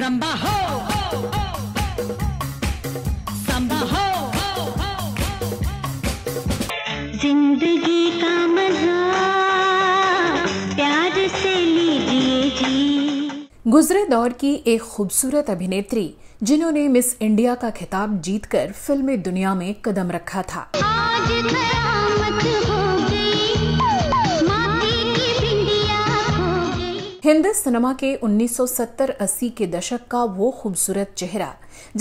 रंबा हो संभा हो जिंदगी का मजा प्यार से लीजिए जी गुजरे दौर की एक खूबसूरत अभिनेत्री जिन्होंने मिस इंडिया का खिताब जीतकर फिल्मी दुनिया में कदम रखा था आज हिंदी सिनेमा के 1970-80 के दशक का वो खूबसूरत चेहरा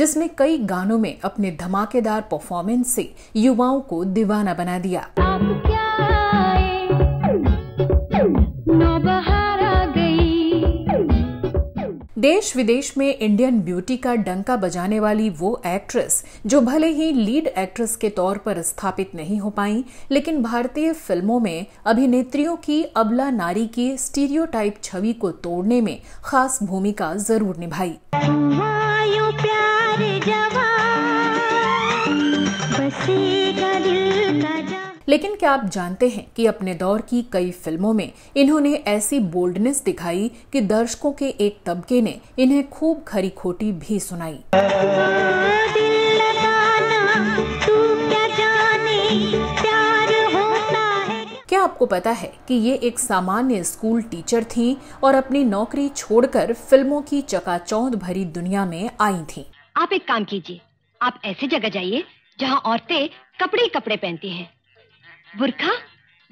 जिसने कई गानों में अपने धमाकेदार परफॉर्मेंस से युवाओं को दीवाना बना दिया देश विदेश में इंडियन ब्यूटी का डंका बजाने वाली वो एक्ट्रेस जो भले ही लीड एक्ट्रेस के तौर पर स्थापित नहीं हो पाई लेकिन भारतीय फिल्मों में अभिनेत्रियों की अबला नारी की स्टीरियोटाइप छवि को तोड़ने में खास भूमिका जरूर निभाई प्यार लेकिन क्या आप जानते हैं कि अपने दौर की कई फिल्मों में इन्होंने ऐसी बोल्डनेस दिखाई कि दर्शकों के एक तबके ने इन्हें खूब खरी खोटी भी सुनाई क्या आपको पता है कि ये एक सामान्य स्कूल टीचर थी और अपनी नौकरी छोड़कर फिल्मों की चकाचौंध भरी दुनिया में आई थी आप एक काम कीजिए आप ऐसी जगह जाइए जहाँ औरतें कपड़े कपड़े पहनती हैं बुरखा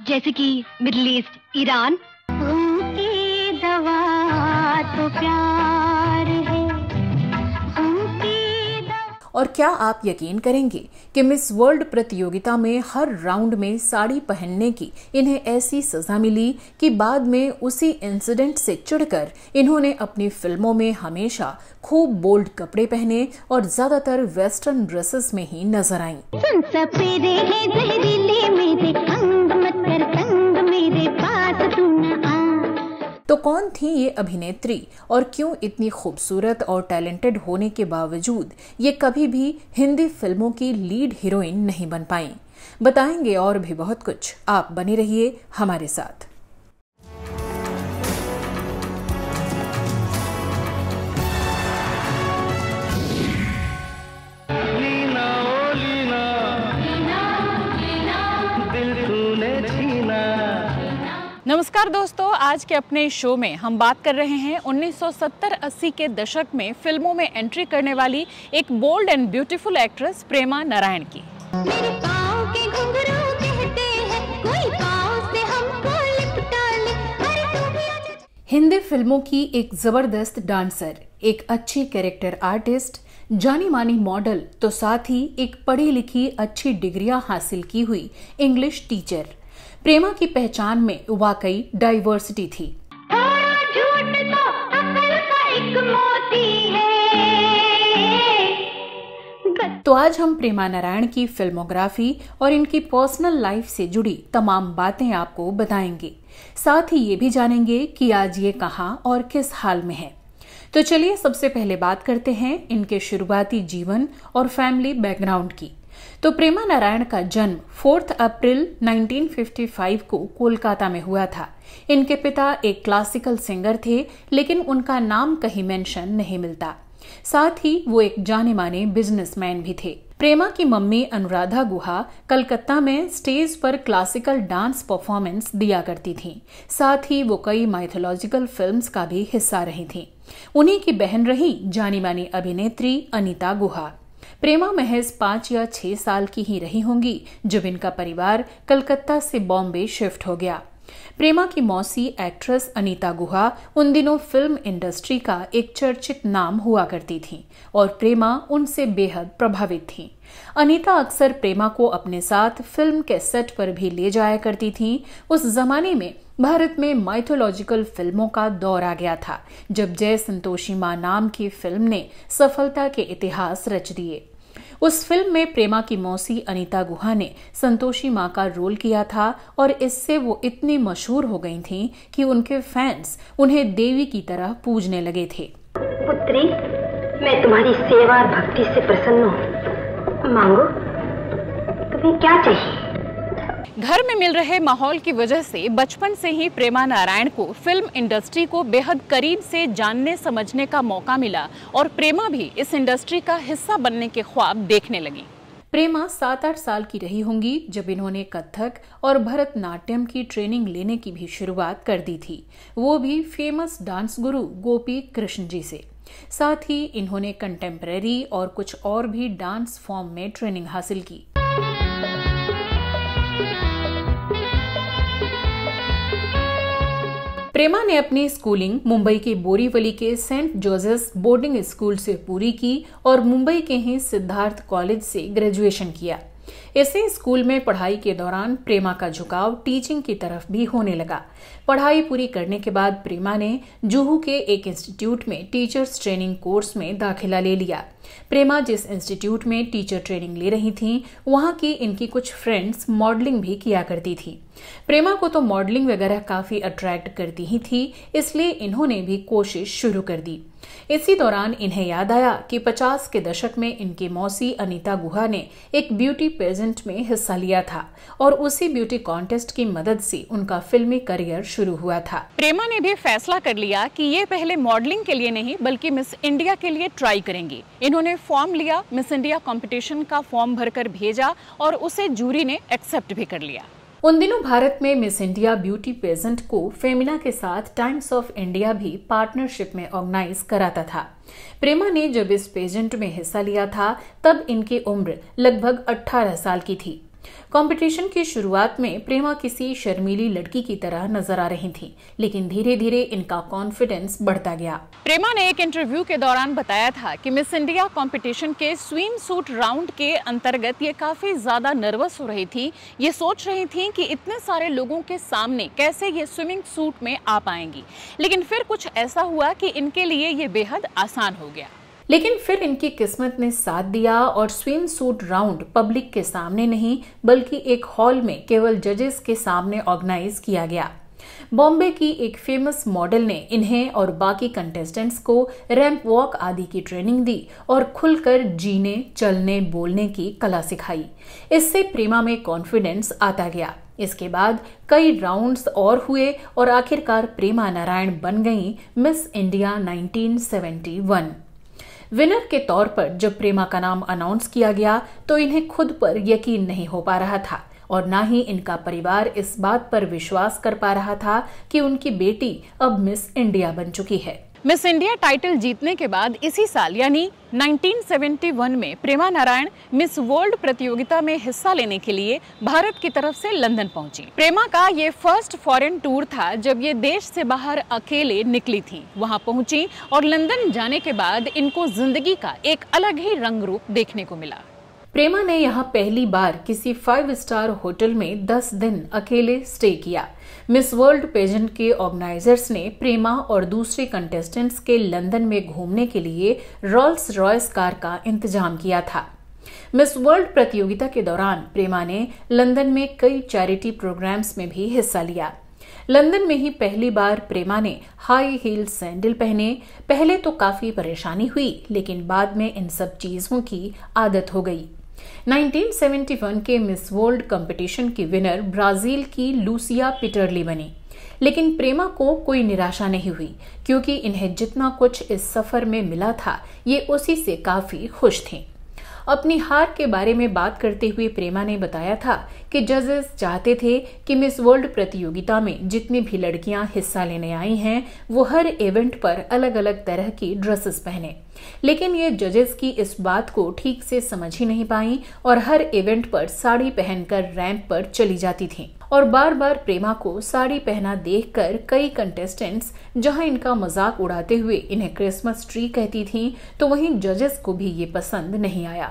जैसे कि मिडल ईस्ट ईरान दवा तो प्यार और क्या आप यकीन करेंगे कि मिस वर्ल्ड प्रतियोगिता में हर राउंड में साड़ी पहनने की इन्हें ऐसी सजा मिली कि बाद में उसी इंसिडेंट से चिड़कर इन्होंने अपनी फिल्मों में हमेशा खूब बोल्ड कपड़े पहने और ज्यादातर वेस्टर्न ड्रेसेस में ही नजर आई अंग मत कर, अंग मेरे पास तो कौन थी ये अभिनेत्री और क्यों इतनी खूबसूरत और टैलेंटेड होने के बावजूद ये कभी भी हिंदी फिल्मों की लीड हीरोइन नहीं बन पाई बताएंगे और भी बहुत कुछ आप बने रहिए हमारे साथ नमस्कार दोस्तों आज के अपने शो में हम बात कर रहे हैं 1970-80 के दशक में फिल्मों में एंट्री करने वाली एक bold and beautiful actress Prema Narayan की मेरे पाँव के कहते हैं, कोई पाँव से हमको लिपटा ले, हिंदी फिल्मों की एक जबरदस्त डांसर एक अच्छी कैरेक्टर आर्टिस्ट जानी मानी मॉडल तो साथ ही एक पढ़ी लिखी अच्छी डिग्रियां हासिल की हुई इंग्लिश टीचर प्रेमा की पहचान में वाकई डाइवर्सिटी थी तो, तो आज हम प्रेमा नारायण की फिल्मोग्राफी और इनकी पर्सनल लाइफ से जुड़ी तमाम बातें आपको बताएंगे साथ ही ये भी जानेंगे कि आज ये कहाँ और किस हाल में है तो चलिए सबसे पहले बात करते हैं इनके शुरुआती जीवन और फैमिली बैकग्राउंड की तो प्रेमा नारायण का जन्म 4 अप्रैल 1955 को कोलकाता में हुआ था इनके पिता एक क्लासिकल सिंगर थे लेकिन उनका नाम कहीं मेंशन नहीं मिलता साथ ही वो एक जाने माने बिजनेसमैन भी थे प्रेमा की मम्मी अनुराधा गुहा कलकत्ता में स्टेज पर क्लासिकल डांस परफॉर्मेंस दिया करती थीं। साथ ही वो कई माइथोलॉजिकल फिल्म्स का भी हिस्सा रही थीं। उन्हीं की बहन रही जानी मानी अभिनेत्री अनीता गुहा प्रेमा महज पांच या छह साल की ही रही होंगी जब इनका परिवार कलकत्ता से बॉम्बे शिफ्ट हो गया प्रेमा की मौसी एक्ट्रेस अनीता गुहा उन दिनों फिल्म इंडस्ट्री का एक चर्चित नाम हुआ करती थी और प्रेमा उनसे बेहद प्रभावित थी अनीता अक्सर प्रेमा को अपने साथ फिल्म के सेट पर भी ले जाया करती थी उस जमाने में भारत में माइथोलॉजिकल फिल्मों का दौर आ गया था जब जय संतोषी मां नाम की फिल्म ने सफलता के इतिहास रच दिए उस फिल्म में प्रेमा की मौसी अनीता गुहा ने संतोषी माँ का रोल किया था और इससे वो इतनी मशहूर हो गई थीं कि उनके फैंस उन्हें देवी की तरह पूजने लगे थे पुत्री मैं तुम्हारी सेवा और भक्ति से प्रसन्न हूँ मांगो तुम्हें क्या चाहिए घर में मिल रहे माहौल की वजह से बचपन से ही प्रेमा नारायण को फिल्म इंडस्ट्री को बेहद करीब से जानने समझने का मौका मिला और प्रेमा भी इस इंडस्ट्री का हिस्सा बनने के ख्वाब देखने लगी प्रेमा सात आठ साल की रही होंगी जब इन्होंने कथक और भरतनाट्यम की ट्रेनिंग लेने की भी शुरुआत कर दी थी वो भी फेमस डांस गुरु गोपी कृष्ण जी से साथ ही इन्होंने कंटेम्प्रेरी और कुछ और भी डांस फॉर्म में ट्रेनिंग हासिल की प्रेमा ने अपनी स्कूलिंग मुंबई के बोरीवली के सेंट जोसेफ बोर्डिंग स्कूल से पूरी की और मुंबई के ही सिद्धार्थ कॉलेज से ग्रेजुएशन किया इसी स्कूल में पढ़ाई के दौरान प्रेमा का झुकाव टीचिंग की तरफ भी होने लगा पढ़ाई पूरी करने के बाद प्रेमा ने जुहू के एक इंस्टीट्यूट में टीचर्स ट्रेनिंग कोर्स में दाखिला ले लिया प्रेमा जिस इंस्टीट्यूट में टीचर ट्रेनिंग ले रही थी वहां की इनकी कुछ फ्रेंड्स मॉडलिंग भी किया करती थी प्रेमा को तो मॉडलिंग वगैरह काफी अट्रैक्ट करती ही थी इसलिए इन्होंने भी कोशिश शुरू कर दी इसी दौरान इन्हें याद आया कि 50 के दशक में इनके मौसी अनीता गुहा ने एक ब्यूटी पेजेंट में हिस्सा लिया था और उसी ब्यूटी कॉन्टेस्ट की मदद से उनका फिल्मी करियर शुरू हुआ था प्रेमा ने भी फैसला कर लिया कि ये पहले मॉडलिंग के लिए नहीं बल्कि मिस इंडिया के लिए ट्राई करेंगी इन्होंने फॉर्म लिया मिस इंडिया कॉम्पिटिशन का फॉर्म भरकर भेजा और उसे जूरी ने एक्सेप्ट भी कर लिया उन दिनों भारत में मिस इंडिया ब्यूटी पेजेंट को फेमिना के साथ टाइम्स ऑफ इंडिया भी पार्टनरशिप में ऑर्गेनाइज कराता था प्रेमा ने जब इस पेजेंट में हिस्सा लिया था तब इनकी उम्र लगभग 18 साल की थी कंपटीशन की शुरुआत में प्रेमा किसी शर्मीली लड़की की तरह नजर आ रही थी लेकिन धीरे धीरे इनका कॉन्फिडेंस बढ़ता गया प्रेमा ने एक इंटरव्यू के दौरान बताया था कि मिस इंडिया कंपटीशन के स्विम सूट राउंड के अंतर्गत ये काफी ज्यादा नर्वस हो रही थी ये सोच रही थी कि इतने सारे लोगों के सामने कैसे ये स्विमिंग सूट में आ पाएंगी लेकिन फिर कुछ ऐसा हुआ कि इनके लिए ये बेहद आसान हो गया लेकिन फिर इनकी किस्मत ने साथ दिया और स्विम सूट राउंड पब्लिक के सामने नहीं बल्कि एक हॉल में केवल जजेस के सामने ऑर्गेनाइज किया गया बॉम्बे की एक फेमस मॉडल ने इन्हें और बाकी कंटेस्टेंट्स को रैंप वॉक आदि की ट्रेनिंग दी और खुलकर जीने चलने बोलने की कला सिखाई इससे प्रेमा में कॉन्फिडेंस आता गया इसके बाद कई राउंड्स और हुए और आखिरकार प्रेमा नारायण बन गई मिस इंडिया 1971 विनर के तौर पर जब प्रेमा का नाम अनाउंस किया गया तो इन्हें खुद पर यकीन नहीं हो पा रहा था और ना ही इनका परिवार इस बात पर विश्वास कर पा रहा था कि उनकी बेटी अब मिस इंडिया बन चुकी है मिस इंडिया टाइटल जीतने के बाद इसी साल यानी 1971 में प्रेमा नारायण मिस वर्ल्ड प्रतियोगिता में हिस्सा लेने के लिए भारत की तरफ से लंदन पहुंची प्रेमा का ये फर्स्ट फॉरेन टूर था जब ये देश से बाहर अकेले निकली थी वहां पहुंची और लंदन जाने के बाद इनको जिंदगी का एक अलग ही रंग रूप देखने को मिला प्रेमा ने यहाँ पहली बार किसी फाइव स्टार होटल में दस दिन अकेले स्टे किया मिस वर्ल्ड पेजेंट के ऑर्गेनाइजर्स ने प्रेमा और दूसरे कंटेस्टेंट्स के लंदन में घूमने के लिए रॉल्स रॉयस कार का इंतजाम किया था मिस वर्ल्ड प्रतियोगिता के दौरान प्रेमा ने लंदन में कई चैरिटी प्रोग्राम्स में भी हिस्सा लिया लंदन में ही पहली बार प्रेमा ने हाई हील सैंडल पहने पहले तो काफी परेशानी हुई लेकिन बाद में इन सब चीजों की आदत हो गई 1971 के मिस वर्ल्ड कंपटीशन की विनर ब्राजील की लूसिया पिटरली बनी लेकिन प्रेमा को कोई निराशा नहीं हुई क्योंकि इन्हें जितना कुछ इस सफर में मिला था ये उसी से काफी खुश थीं अपनी हार के बारे में बात करते हुए प्रेमा ने बताया था कि जजेस चाहते थे कि मिस वर्ल्ड प्रतियोगिता में जितनी भी लड़कियां हिस्सा लेने आई हैं वो हर इवेंट पर अलग अलग तरह की ड्रेसेस पहने लेकिन ये जजेस की इस बात को ठीक से समझ ही नहीं पाई और हर इवेंट पर साड़ी पहनकर रैंप पर चली जाती थी और बार बार प्रेमा को साड़ी पहना देखकर कई कंटेस्टेंट्स जहां इनका मजाक उड़ाते हुए इन्हें क्रिसमस ट्री कहती थीं तो वहीं जजेस को भी ये पसंद नहीं आया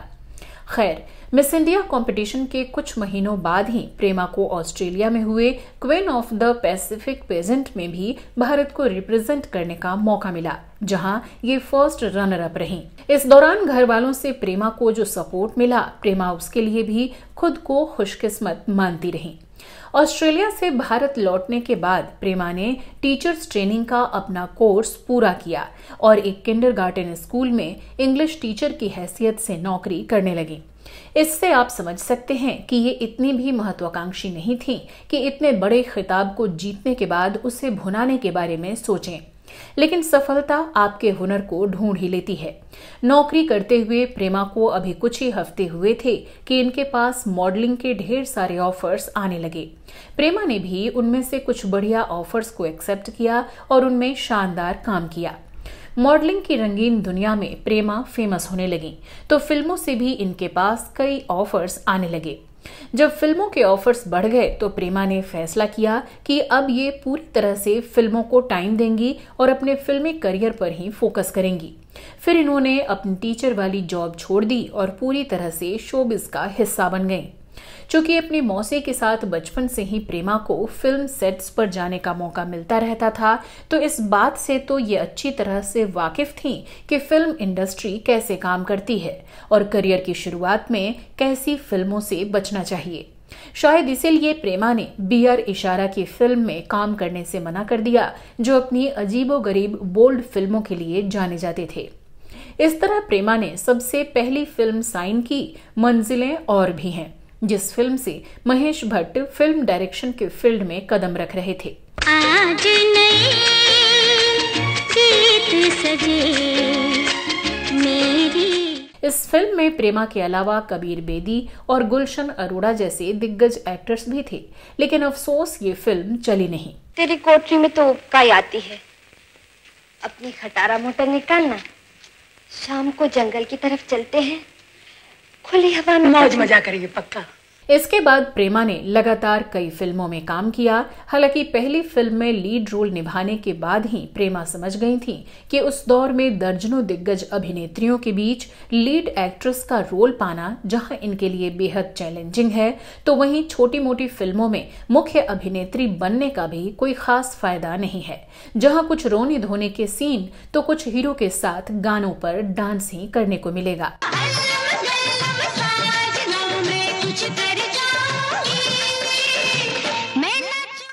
खैर मिस इंडिया कंपटीशन के कुछ महीनों बाद ही प्रेमा को ऑस्ट्रेलिया में हुए Queen of the Pacific pageant में भी भारत को रिप्रेजेंट करने का मौका मिला जहां ये फर्स्ट रनर अप रही इस दौरान घर वालों से प्रेमा को जो सपोर्ट मिला प्रेमा उसके लिए भी खुद को खुशकिस्मत मानती रही ऑस्ट्रेलिया से भारत लौटने के बाद प्रेमा ने टीचर्स ट्रेनिंग का अपना कोर्स पूरा किया और एक किंडरगार्टन स्कूल में इंग्लिश टीचर की हैसियत से नौकरी करने लगी इससे आप समझ सकते हैं कि ये इतनी भी महत्वाकांक्षी नहीं थी कि इतने बड़े खिताब को जीतने के बाद उसे भुनाने के बारे में सोचें लेकिन सफलता आपके हुनर को ढूंढ ही लेती है नौकरी करते हुए प्रेमा को अभी कुछ ही हफ्ते हुए थे कि इनके पास मॉडलिंग के ढेर सारे ऑफर्स आने लगे प्रेमा ने भी उनमें से कुछ बढ़िया ऑफर्स को एक्सेप्ट किया और उनमें शानदार काम किया मॉडलिंग की रंगीन दुनिया में प्रेमा फेमस होने लगी तो फिल्मों से भी इनके पास कई ऑफर्स आने लगे जब फिल्मों के ऑफर्स बढ़ गए तो प्रेमा ने फैसला किया कि अब ये पूरी तरह से फिल्मों को टाइम देंगी और अपने फिल्मी करियर पर ही फोकस करेंगी फिर इन्होंने अपनी टीचर वाली जॉब छोड़ दी और पूरी तरह से शोबिज का हिस्सा बन गई चूंकि अपनी मौसी के साथ बचपन से ही प्रेमा को फिल्म सेट्स पर जाने का मौका मिलता रहता था तो इस बात से तो ये अच्छी तरह से वाकिफ थी कि फिल्म इंडस्ट्री कैसे काम करती है और करियर की शुरुआत में कैसी फिल्मों से बचना चाहिए शायद इसीलिए प्रेमा ने बी आर इशारा की फिल्म में काम करने से मना कर दिया जो अपनी अजीबो गरीब बोल्ड फिल्मों के लिए जाने जाते थे इस तरह प्रेमा ने सबसे पहली फिल्म साइन की मंजिलें और भी हैं जिस फिल्म से महेश भट्ट फिल्म डायरेक्शन के फील्ड में कदम रख रहे थे आज इस फिल्म में प्रेमा के अलावा कबीर बेदी और गुलशन अरोड़ा जैसे दिग्गज एक्टर्स भी थे लेकिन अफसोस ये फिल्म चली नहीं तेरी कोठरी में तो काई आती है अपनी खटारा मोटर निकालना शाम को जंगल की तरफ चलते हैं खुली हवा में मौज मजा करेंगे पक्का इसके बाद प्रेमा ने लगातार कई फिल्मों में काम किया हालांकि पहली फिल्म में लीड रोल निभाने के बाद ही प्रेमा समझ गई थी कि उस दौर में दर्जनों दिग्गज अभिनेत्रियों के बीच लीड एक्ट्रेस का रोल पाना जहां इनके लिए बेहद चैलेंजिंग है तो वहीं छोटी मोटी फिल्मों में मुख्य अभिनेत्री बनने का भी कोई खास फायदा नहीं है जहां कुछ रोने धोने के सीन तो कुछ हीरो के साथ गानों पर डांस ही करने को मिलेगा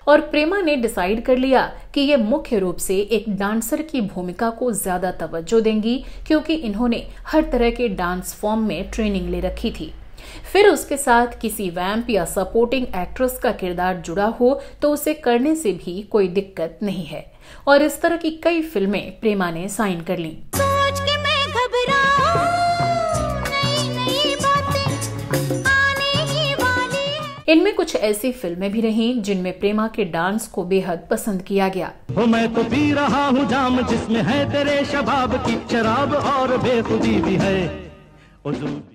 और प्रेमा ने डिसाइड कर लिया कि ये मुख्य रूप से एक डांसर की भूमिका को ज्यादा तवज्जो देंगी क्योंकि इन्होंने हर तरह के डांस फॉर्म में ट्रेनिंग ले रखी थी फिर उसके साथ किसी वैम्प या सपोर्टिंग एक्ट्रेस का किरदार जुड़ा हो तो उसे करने से भी कोई दिक्कत नहीं है और इस तरह की कई फिल्में प्रेमा ने साइन कर ली इनमें कुछ ऐसी फिल्में भी रहीं जिनमें प्रेमा के डांस को बेहद पसंद किया गया मैं तो पी रहा हूँ जाम जिसमें है तेरे शबाब की शराब और बेखुदी भी है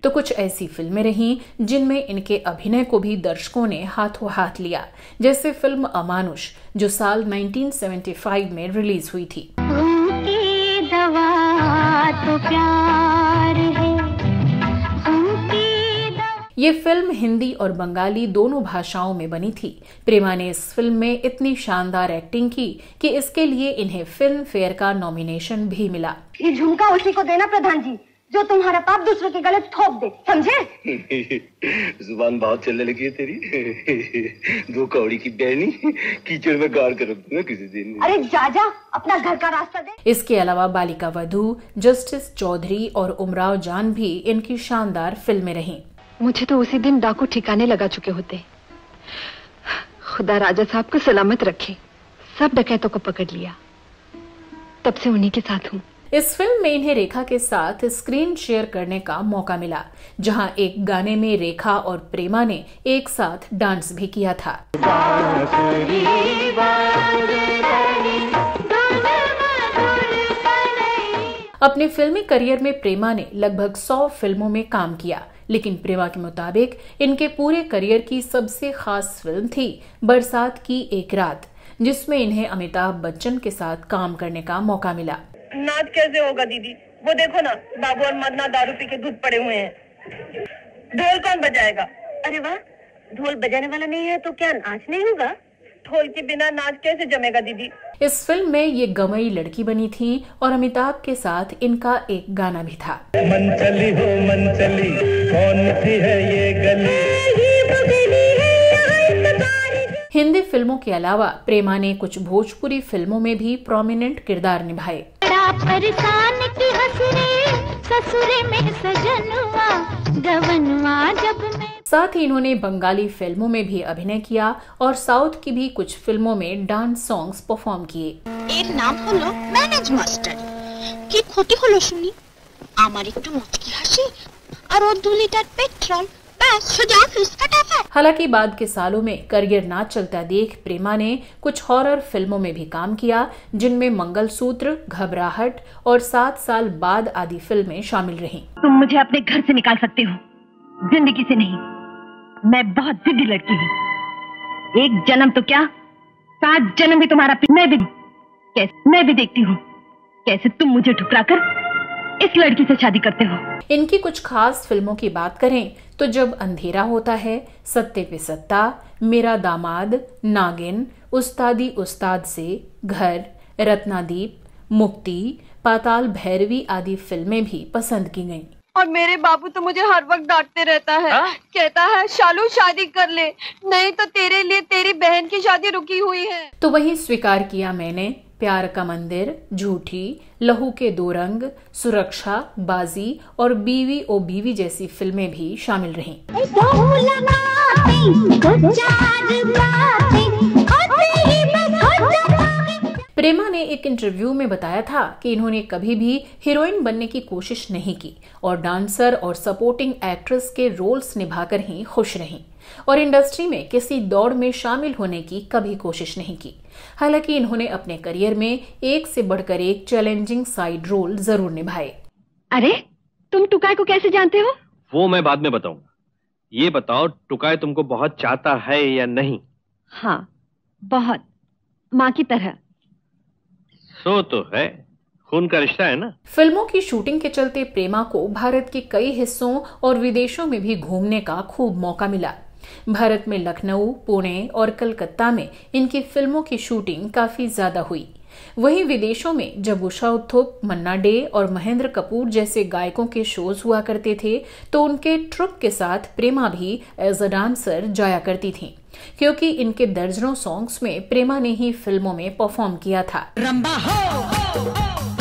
तो कुछ ऐसी फिल्में रहीं जिनमें इनके अभिनय को भी दर्शकों ने हाथों हाथ लिया जैसे फिल्म अमानुष जो साल 1975 में रिलीज हुई थी दवा तो प्यार ये फिल्म हिंदी और बंगाली दोनों भाषाओं में बनी थी प्रेमा ने इस फिल्म में इतनी शानदार एक्टिंग की कि इसके लिए इन्हें फिल्म फेयर का नॉमिनेशन भी मिला ये झुमका उसी को देना प्रधान जी जो तुम्हारा पाप दूसरों के गले थोप दे समझे जुबान बहुत चलने लगी है तेरी दो कौड़ी की बहनी कीचड़ में गाड़ कर रख किसी दिन अरे जाजा अपना घर का रास्ता दे इसके अलावा बालिका वधु जस्टिस चौधरी और उमराव जान भी इनकी शानदार फिल्में रहीं मुझे तो उसी दिन डाकू ठिकाने लगा चुके होते खुदा राजा साहब को सलामत रखे सब डकैतों को पकड़ लिया तब से उन्हीं के साथ हूँ इस फिल्म में इन्हें रेखा के साथ स्क्रीन शेयर करने का मौका मिला जहां एक गाने में रेखा और प्रेमा ने एक साथ डांस भी किया था अपने फिल्मी करियर में प्रेमा ने लगभग 100 फिल्मों में काम किया लेकिन प्रेमा के मुताबिक इनके पूरे करियर की सबसे खास फिल्म थी बरसात की एक रात जिसमें इन्हें अमिताभ बच्चन के साथ काम करने का मौका मिला नाच कैसे होगा दीदी वो देखो ना बाबू और मदना दारू पी के दूध पड़े हुए हैं ढोल कौन बजाएगा अरे वाह ढोल बजाने वाला नहीं है तो क्या नाच नहीं होगा ढोल के बिना नाच कैसे जमेगा दीदी इस फिल्म में ये गमई लड़की बनी थी और अमिताभ के साथ इनका एक गाना भी था मन चली हो मन चली कौन सी है ये गली हिंदी फिल्मों के अलावा प्रेमा ने कुछ भोजपुरी फिल्मों में भी प्रोमिनेंट किरदार निभाए साथ ही इन्होंने बंगाली फिल्मों में भी अभिनय किया और साउथ की भी कुछ फिल्मों में डांस सॉन्ग्स परफॉर्म किए एक नाम হলো ম্যানেজ মাস্টার কি ক্ষতি হলো सुनी আমার একটু মুচকি হাসি और वो दो लीटर पेट्रोल हालांकि बाद के सालों में करियर ना चलता देख प्रेमा ने कुछ हॉरर फिल्मों में भी काम किया जिनमें मंगलसूत्र घबराहट और सात साल बाद आदि फिल्में शामिल रहीं। तुम मुझे अपने घर से निकाल सकते हो जिंदगी से नहीं मैं बहुत जिद्दी लड़की हूँ एक जन्म तो क्या सात जन्म भी तुम्हारा मैं भी कैसे मैं भी देखती हूँ कैसे तुम मुझे ठुकरा कर इस लड़की से शादी करते हो इनकी कुछ खास फिल्मों की बात करें तो जब अंधेरा होता है सत्य पे सत्ता मेरा दामाद नागिन उस्तादी उस्ताद से घर रत्नादीप मुक्ति पाताल भैरवी आदि फिल्में भी पसंद की गईं। और मेरे बाबू तो मुझे हर वक्त डांटते रहता है आ? हाँ? कहता है शालू शादी कर ले नहीं तो तेरे लिए तेरी बहन की शादी रुकी हुई है तो वही स्वीकार किया मैंने प्यार का मंदिर झूठी लहू के दो रंग सुरक्षा बाजी और बीवी ओ बीवी जैसी फिल्में भी शामिल रही प्रेमा ने एक इंटरव्यू में बताया था कि इन्होंने कभी भी हीरोइन बनने की कोशिश नहीं की और डांसर और सपोर्टिंग एक्ट्रेस के रोल्स निभाकर ही खुश रहीं और इंडस्ट्री में किसी दौड़ में शामिल होने की कभी कोशिश नहीं की हालांकि इन्होंने अपने करियर में एक से बढ़कर एक चैलेंजिंग साइड रोल जरूर निभाए अरे तुम टुकाय को कैसे जानते हो वो मैं बाद में बताऊंगा ये बताओ टुकाय तुमको बहुत चाहता है या नहीं हाँ बहुत माँ की तरह सो तो है खून का रिश्ता है ना फिल्मों की शूटिंग के चलते प्रेमा को भारत के कई हिस्सों और विदेशों में भी घूमने का खूब मौका मिला भारत में लखनऊ पुणे और कलकत्ता में इनकी फिल्मों की शूटिंग काफी ज्यादा हुई वहीं विदेशों में जब उषा उत्थुप मन्ना डे और महेंद्र कपूर जैसे गायकों के शोज हुआ करते थे तो उनके ट्रुप के साथ प्रेमा भी एज अ डांसर जाया करती थी क्योंकि इनके दर्जनों सॉन्ग्स में प्रेमा ने ही फिल्मों में परफॉर्म किया था रंबा हो, हो, हो।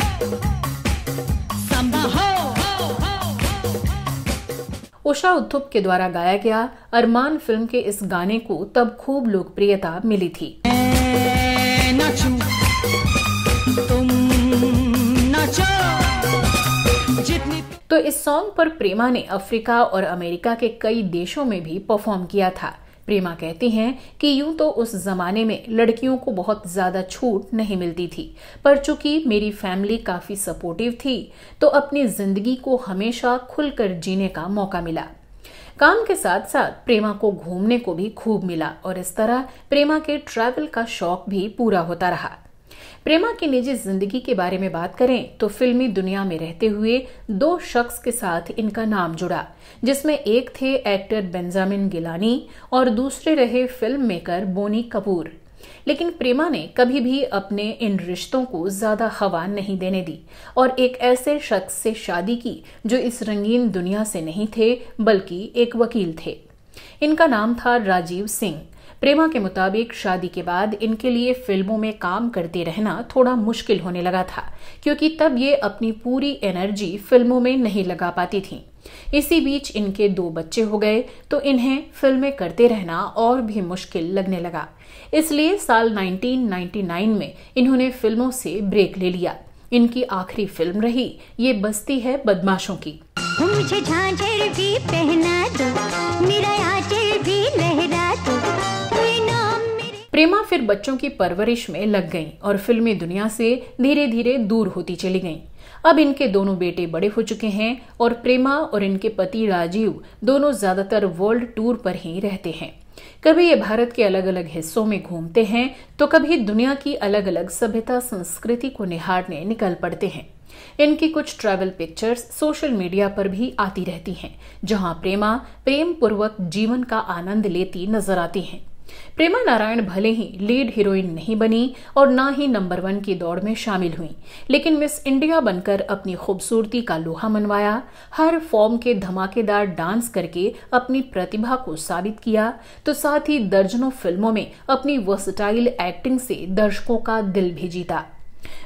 उषा उत्थुप के द्वारा गाया गया अरमान फिल्म के इस गाने को तब खूब लोकप्रियता मिली थी तो इस सॉन्ग पर प्रेमा ने अफ्रीका और अमेरिका के कई देशों में भी परफॉर्म किया था प्रेमा कहती हैं कि यूं तो उस जमाने में लड़कियों को बहुत ज्यादा छूट नहीं मिलती थी पर चूंकि मेरी फैमिली काफी सपोर्टिव थी तो अपनी जिंदगी को हमेशा खुलकर जीने का मौका मिला काम के साथ साथ प्रेमा को घूमने को भी खूब मिला और इस तरह प्रेमा के ट्रैवल का शौक भी पूरा होता रहा प्रेमा की निजी जिंदगी के बारे में बात करें तो फिल्मी दुनिया में रहते हुए दो शख्स के साथ इनका नाम जुड़ा जिसमें एक थे एक्टर बेंजामिन गिलानी और दूसरे रहे फिल्म मेकर बोनी कपूर लेकिन प्रेमा ने कभी भी अपने इन रिश्तों को ज्यादा हवा नहीं देने दी और एक ऐसे शख्स से शादी की जो इस रंगीन दुनिया से नहीं थे बल्कि एक वकील थे इनका नाम था राजीव सिंह प्रेमा के मुताबिक शादी के बाद इनके लिए फिल्मों में काम करते रहना थोड़ा मुश्किल होने लगा था क्योंकि तब ये अपनी पूरी एनर्जी फिल्मों में नहीं लगा पाती थी इसी बीच इनके दो बच्चे हो गए तो इन्हें फिल्में करते रहना और भी मुश्किल लगने लगा इसलिए साल 1999 में इन्होंने फिल्मों से ब्रेक ले लिया इनकी आखिरी फिल्म रही ये बस्ती है बदमाशों की मुझे झांझर भी पहना दो मेरा प्रेमा फिर बच्चों की परवरिश में लग गई और फिल्मी दुनिया से धीरे धीरे दूर होती चली गई अब इनके दोनों बेटे बड़े हो चुके हैं और प्रेमा और इनके पति राजीव दोनों ज्यादातर वर्ल्ड टूर पर ही रहते हैं कभी ये भारत के अलग अलग हिस्सों में घूमते हैं तो कभी दुनिया की अलग अलग सभ्यता संस्कृति को निहारने निकल पड़ते हैं इनकी कुछ ट्रैवल पिक्चर्स सोशल मीडिया पर भी आती रहती हैं, जहां प्रेमा प्रेम पूर्वक जीवन का आनंद लेती नजर आती हैं। प्रेमा नारायण भले ही लीड हीरोइन नहीं बनी और ना ही नंबर वन की दौड़ में शामिल हुई लेकिन मिस इंडिया बनकर अपनी खूबसूरती का लोहा मनवाया हर फॉर्म के धमाकेदार डांस करके अपनी प्रतिभा को साबित किया तो साथ ही दर्जनों फिल्मों में अपनी वर्सटाइल एक्टिंग से दर्शकों का दिल भी जीता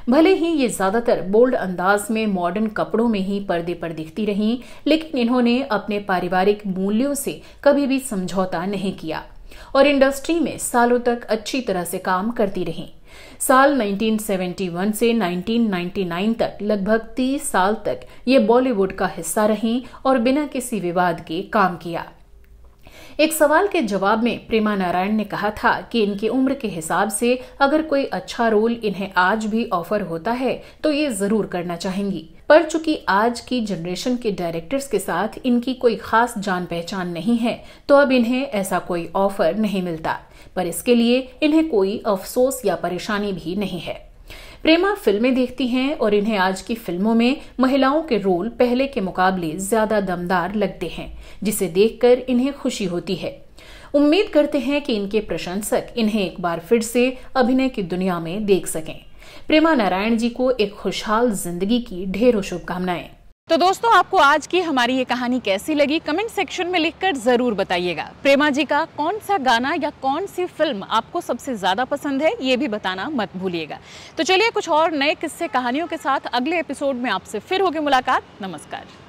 भले ही ये ज्यादातर बोल्ड अंदाज में मॉडर्न कपड़ों में ही पर्दे पर दिखती रहीं लेकिन इन्होंने अपने पारिवारिक मूल्यों से कभी भी समझौता नहीं किया और इंडस्ट्री में सालों तक अच्छी तरह से काम करती रही साल 1971 से 1999 तक लगभग 30 साल तक ये बॉलीवुड का हिस्सा रहीं और बिना किसी विवाद के काम किया एक सवाल के जवाब में प्रेमा नारायण ने कहा था कि इनकी उम्र के हिसाब से अगर कोई अच्छा रोल इन्हें आज भी ऑफर होता है तो ये जरूर करना चाहेंगी पर चूंकि आज की जनरेशन के डायरेक्टर्स के साथ इनकी कोई खास जान पहचान नहीं है तो अब इन्हें ऐसा कोई ऑफर नहीं मिलता पर इसके लिए इन्हें कोई अफसोस या परेशानी भी नहीं है प्रेमा फिल्में देखती हैं और इन्हें आज की फिल्मों में महिलाओं के रोल पहले के मुकाबले ज्यादा दमदार लगते हैं जिसे देखकर इन्हें खुशी होती है उम्मीद करते हैं कि इनके प्रशंसक इन्हें एक बार फिर से अभिनय की दुनिया में देख सकें प्रेमा नारायण जी को एक खुशहाल जिंदगी की ढेरों शुभकामनाएं तो दोस्तों आपको आज की हमारी ये कहानी कैसी लगी कमेंट सेक्शन में लिखकर जरूर बताइएगा प्रेमा जी का कौन सा गाना या कौन सी फिल्म आपको सबसे ज्यादा पसंद है ये भी बताना मत भूलिएगा तो चलिए कुछ और नए किस्से कहानियों के साथ अगले एपिसोड में आपसे फिर होगी मुलाकात नमस्कार